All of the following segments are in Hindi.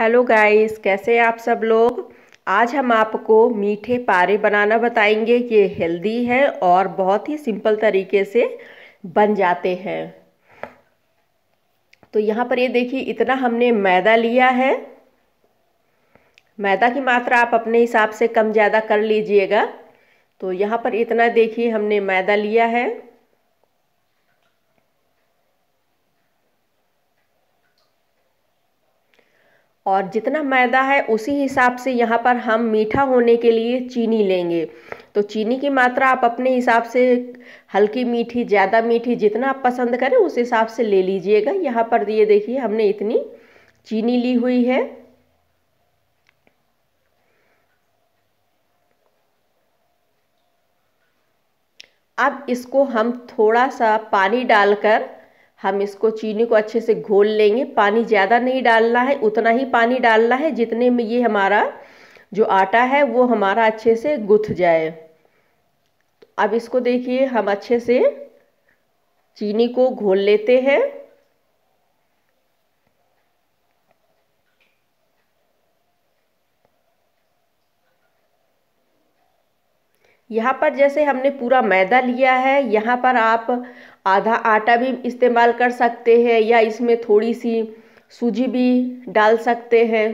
हेलो गाइस कैसे हैं आप सब लोग आज हम आपको मीठे पारे बनाना बताएंगे ये हेल्दी है और बहुत ही सिंपल तरीके से बन जाते हैं तो यहाँ पर ये देखिए इतना हमने मैदा लिया है मैदा की मात्रा आप अपने हिसाब से कम ज़्यादा कर लीजिएगा तो यहाँ पर इतना देखिए हमने मैदा लिया है और जितना मैदा है उसी हिसाब से यहाँ पर हम मीठा होने के लिए चीनी लेंगे तो चीनी की मात्रा आप अपने हिसाब से हल्की मीठी ज़्यादा मीठी जितना आप पसंद करें उस हिसाब से ले लीजिएगा यहाँ पर ये देखिए हमने इतनी चीनी ली हुई है अब इसको हम थोड़ा सा पानी डालकर हम इसको चीनी को अच्छे से घोल लेंगे पानी ज़्यादा नहीं डालना है उतना ही पानी डालना है जितने में ये हमारा जो आटा है वो हमारा अच्छे से गुथ जाए अब इसको देखिए हम अच्छे से चीनी को घोल लेते हैं यहाँ पर जैसे हमने पूरा मैदा लिया है यहाँ पर आप आधा आटा भी इस्तेमाल कर सकते हैं या इसमें थोड़ी सी सूजी भी डाल सकते हैं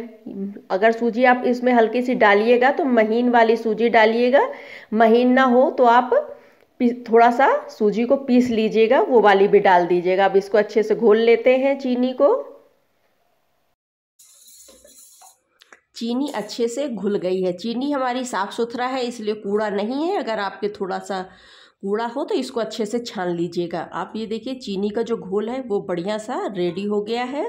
अगर सूजी आप इसमें हल्की सी डालिएगा तो महीन वाली सूजी डालिएगा महीन ना हो तो आप थोड़ा सा सूजी को पीस लीजिएगा वो वाली भी डाल दीजिएगा अब इसको अच्छे से घोल लेते हैं चीनी को चीनी अच्छे से घुल गई है चीनी हमारी साफ़ सुथरा है इसलिए कूड़ा नहीं है अगर आपके थोड़ा सा कूड़ा हो तो इसको अच्छे से छान लीजिएगा आप ये देखिए चीनी का जो घोल है वो बढ़िया सा रेडी हो गया है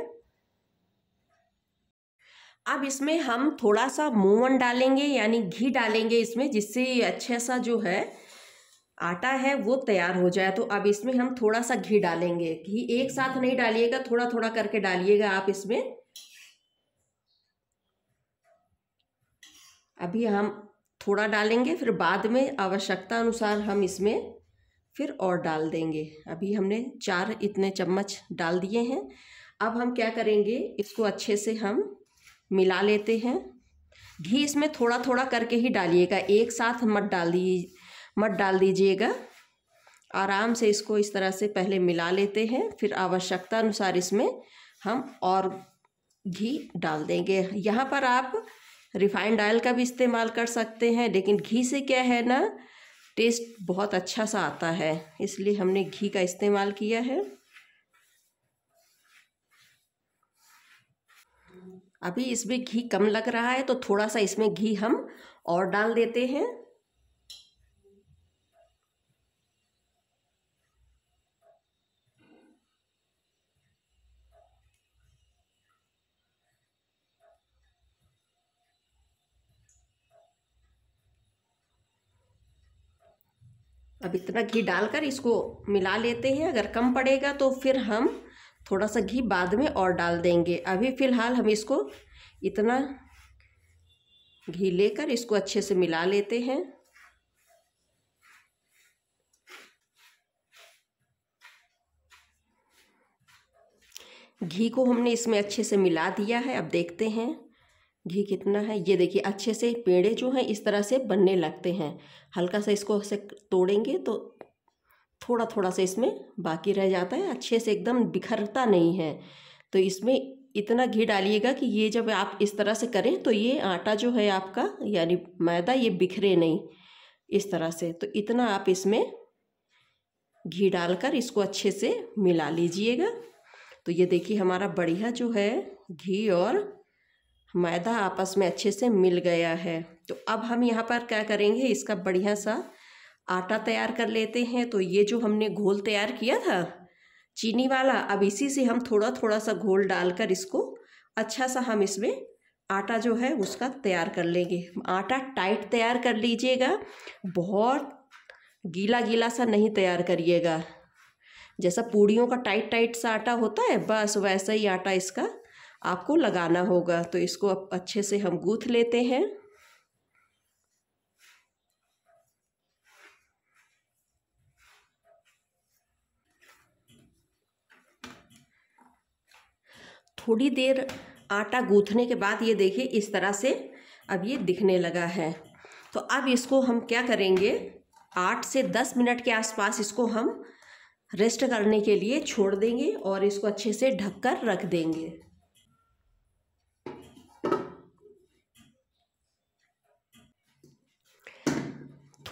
अब इसमें हम थोड़ा सा मोवन डालेंगे यानी घी डालेंगे इसमें जिससे अच्छा सा जो है आटा है वो तैयार हो जाए तो अब इसमें हम थोड़ा सा घी डालेंगे घी एक साथ नहीं डालिएगा थोड़ा थोड़ा करके डालिएगा आप इसमें अभी हम थोड़ा डालेंगे फिर बाद में आवश्यकता अनुसार हम इसमें फिर और डाल देंगे अभी हमने चार इतने चम्मच डाल दिए हैं अब हम क्या करेंगे इसको अच्छे से हम मिला लेते हैं घी इसमें थोड़ा थोड़ा करके ही डालिएगा एक साथ मत डाल दी मत डाल दीजिएगा आराम से इसको इस तरह से पहले मिला लेते हैं फिर आवश्यकता अनुसार इसमें हम और घी डाल देंगे यहाँ पर आप रिफाइंड ऑयल का भी इस्तेमाल कर सकते हैं लेकिन घी से क्या है ना टेस्ट बहुत अच्छा सा आता है इसलिए हमने घी का इस्तेमाल किया है अभी इसमें घी कम लग रहा है तो थोड़ा सा इसमें घी हम और डाल देते हैं अब इतना घी डालकर इसको मिला लेते हैं अगर कम पड़ेगा तो फिर हम थोड़ा सा घी बाद में और डाल देंगे अभी फ़िलहाल हम इसको इतना घी लेकर इसको अच्छे से मिला लेते हैं घी को हमने इसमें अच्छे से मिला दिया है अब देखते हैं घी कितना है ये देखिए अच्छे से पेड़े जो हैं इस तरह से बनने लगते हैं हल्का सा इसको ऐसे तोड़ेंगे तो थोड़ा थोड़ा सा इसमें बाकी रह जाता है अच्छे से एकदम बिखरता नहीं है तो इसमें इतना घी डालिएगा कि ये जब आप इस तरह से करें तो ये आटा जो है आपका यानी मैदा ये बिखरे नहीं इस तरह से तो इतना आप इसमें घी डालकर इसको अच्छे से मिला लीजिएगा तो ये देखिए हमारा बढ़िया जो है घी और मैदा आपस में अच्छे से मिल गया है तो अब हम यहाँ पर क्या करेंगे इसका बढ़िया सा आटा तैयार कर लेते हैं तो ये जो हमने घोल तैयार किया था चीनी वाला अब इसी से हम थोड़ा थोड़ा सा घोल डालकर इसको अच्छा सा हम इसमें आटा जो है उसका तैयार कर लेंगे आटा टाइट तैयार कर लीजिएगा बहुत गीला गीला सा नहीं तैयार करिएगा जैसा पूड़ियों का टाइट टाइट सा आटा होता है बस वैसा ही आटा इसका आपको लगाना होगा तो इसको अच्छे से हम गूथ लेते हैं थोड़ी देर आटा गूंथने के बाद ये देखिए इस तरह से अब ये दिखने लगा है तो अब इसको हम क्या करेंगे आठ से दस मिनट के आसपास इसको हम रेस्ट करने के लिए छोड़ देंगे और इसको अच्छे से ढककर रख देंगे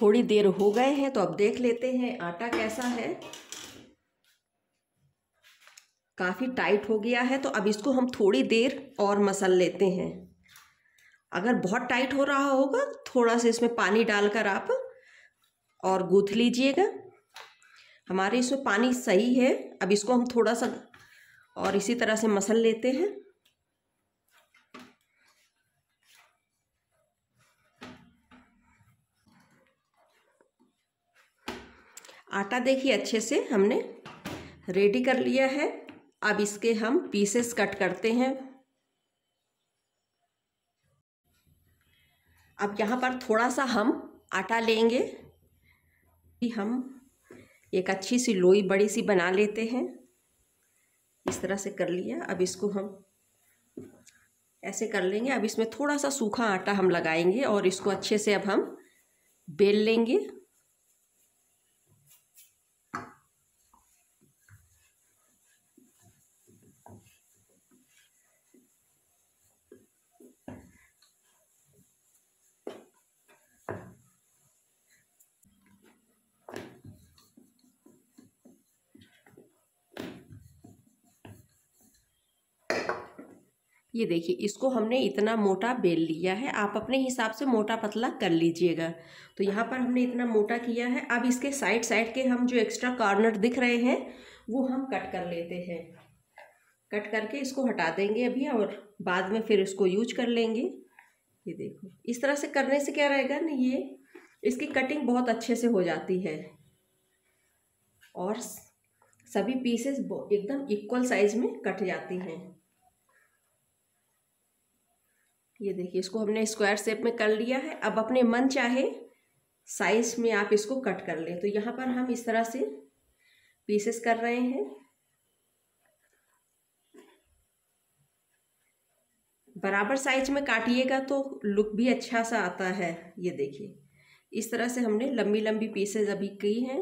थोड़ी देर हो गए हैं तो अब देख लेते हैं आटा कैसा है काफ़ी टाइट हो गया है तो अब इसको हम थोड़ी देर और मसल लेते हैं अगर बहुत टाइट हो रहा होगा थोड़ा सा इसमें पानी डालकर आप और गूँथ लीजिएगा हमारे इसमें पानी सही है अब इसको हम थोड़ा सा और इसी तरह से मसल लेते हैं आटा देखिए अच्छे से हमने रेडी कर लिया है अब इसके हम पीसेस कट करते हैं अब यहाँ पर थोड़ा सा हम आटा लेंगे हम एक अच्छी सी लोई बड़ी सी बना लेते हैं इस तरह से कर लिया अब इसको हम ऐसे कर लेंगे अब इसमें थोड़ा सा सूखा आटा हम लगाएंगे और इसको अच्छे से अब हम बेल लेंगे ये देखिए इसको हमने इतना मोटा बेल लिया है आप अपने हिसाब से मोटा पतला कर लीजिएगा तो यहाँ पर हमने इतना मोटा किया है अब इसके साइड साइड के हम जो एक्स्ट्रा कॉर्नर दिख रहे हैं वो हम कट कर लेते हैं कट करके इसको हटा देंगे अभी और बाद में फिर इसको यूज कर लेंगे ये देखो इस तरह से करने से क्या रहेगा ना ये इसकी कटिंग बहुत अच्छे से हो जाती है और सभी पीसेस एकदम इक्वल साइज में कट जाती हैं ये देखिए इसको हमने स्क्वायर शेप में कर लिया है अब अपने मन चाहे साइज में आप इसको कट कर लें तो यहाँ पर हम इस तरह से पीसेस कर रहे हैं बराबर साइज में काटिएगा तो लुक भी अच्छा सा आता है ये देखिए इस तरह से हमने लंबी लंबी पीसेस अभी की हैं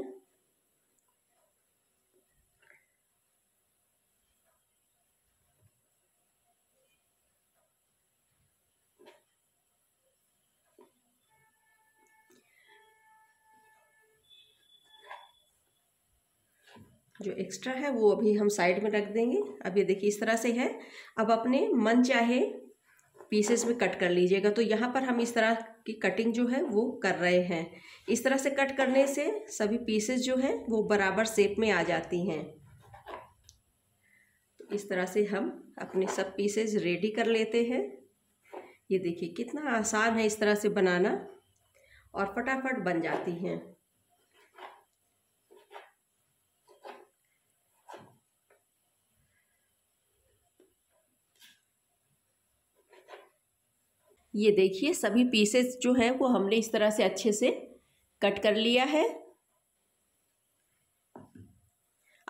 जो एक्स्ट्रा है वो अभी हम साइड में रख देंगे अब ये देखिए इस तरह से है अब अपने मन चाहे पीसेस में कट कर लीजिएगा तो यहाँ पर हम इस तरह की कटिंग जो है वो कर रहे हैं इस तरह से कट करने से सभी पीसेस जो हैं वो बराबर शेप में आ जाती हैं तो इस तरह से हम अपने सब पीसेस रेडी कर लेते हैं ये देखिए कितना आसान है इस तरह से बनाना और फटाफट बन जाती हैं ये देखिए सभी पीसेस जो है वो हमने इस तरह से अच्छे से कट कर लिया है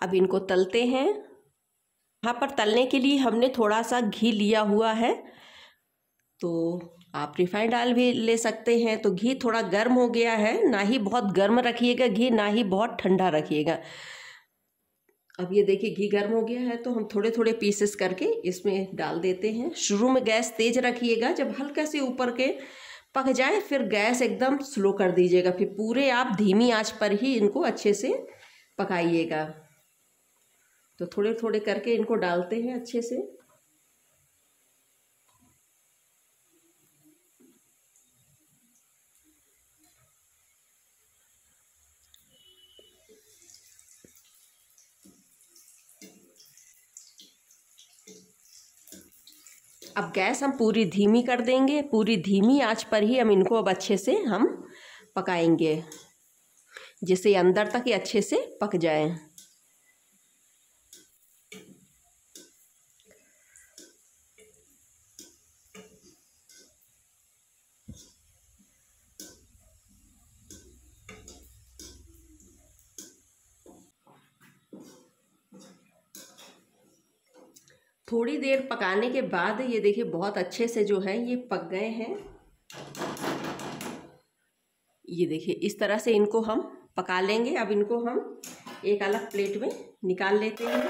अब इनको तलते हैं यहाँ पर तलने के लिए हमने थोड़ा सा घी लिया हुआ है तो आप रिफाइंड ऑयल भी ले सकते हैं तो घी थोड़ा गर्म हो गया है ना ही बहुत गर्म रखिएगा घी ना ही बहुत ठंडा रखिएगा अब ये देखिए घी गर्म हो गया है तो हम थोड़े थोड़े पीसेस करके इसमें डाल देते हैं शुरू में गैस तेज रखिएगा जब हल्का से ऊपर के पक जाए फिर गैस एकदम स्लो कर दीजिएगा फिर पूरे आप धीमी आंच पर ही इनको अच्छे से पकाइएगा तो थोड़े थोड़े करके इनको डालते हैं अच्छे से अब गैस हम पूरी धीमी कर देंगे पूरी धीमी आंच पर ही हम इनको अब अच्छे से हम पकाएंगे जिससे अंदर तक ये अच्छे से पक जाए थोड़ी देर पकाने के बाद ये देखिए बहुत अच्छे से जो है ये पक गए हैं ये देखिए इस तरह से इनको हम पका लेंगे अब इनको हम एक अलग प्लेट में निकाल लेते हैं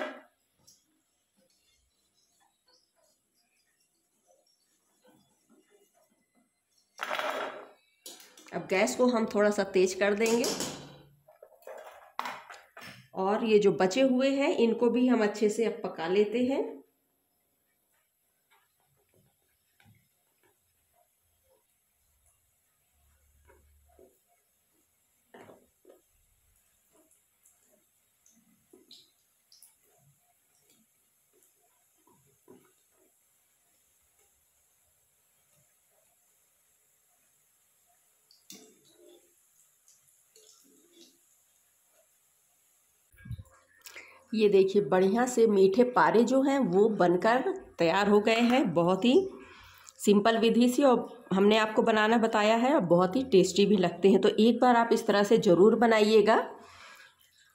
अब गैस को हम थोड़ा सा तेज कर देंगे और ये जो बचे हुए हैं इनको भी हम अच्छे से अब पका लेते हैं ये देखिए बढ़िया से मीठे पारे जो हैं वो बनकर तैयार हो गए हैं बहुत ही सिंपल विधि से और हमने आपको बनाना बताया है और बहुत ही टेस्टी भी लगते हैं तो एक बार आप इस तरह से ज़रूर बनाइएगा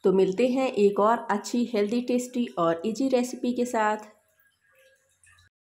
तो मिलते हैं एक और अच्छी हेल्दी टेस्टी और इजी रेसिपी के साथ